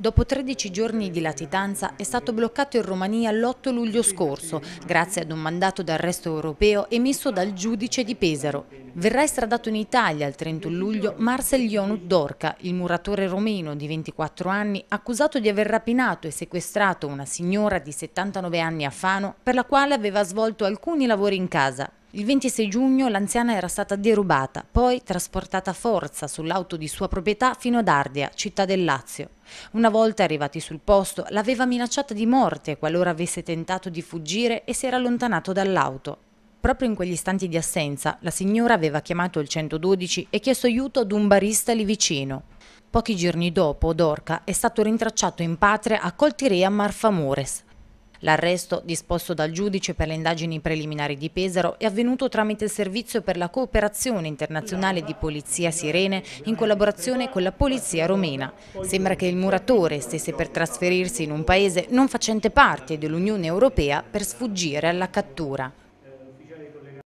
Dopo 13 giorni di latitanza è stato bloccato in Romania l'8 luglio scorso, grazie ad un mandato d'arresto europeo emesso dal giudice di Pesaro. Verrà estradato in Italia il 31 luglio Marcel Ionut Dorca, il muratore romeno di 24 anni, accusato di aver rapinato e sequestrato una signora di 79 anni a Fano, per la quale aveva svolto alcuni lavori in casa, il 26 giugno l'anziana era stata derubata, poi trasportata a forza sull'auto di sua proprietà fino ad Ardea, città del Lazio. Una volta arrivati sul posto, l'aveva minacciata di morte qualora avesse tentato di fuggire e si era allontanato dall'auto. Proprio in quegli istanti di assenza, la signora aveva chiamato il 112 e chiesto aiuto ad un barista lì vicino. Pochi giorni dopo, Dorca è stato rintracciato in patria a Coltirea Marfamores, L'arresto, disposto dal giudice per le indagini preliminari di Pesaro, è avvenuto tramite il Servizio per la Cooperazione Internazionale di Polizia Sirene in collaborazione con la Polizia Romena. Sembra che il muratore stesse per trasferirsi in un paese non facente parte dell'Unione Europea per sfuggire alla cattura.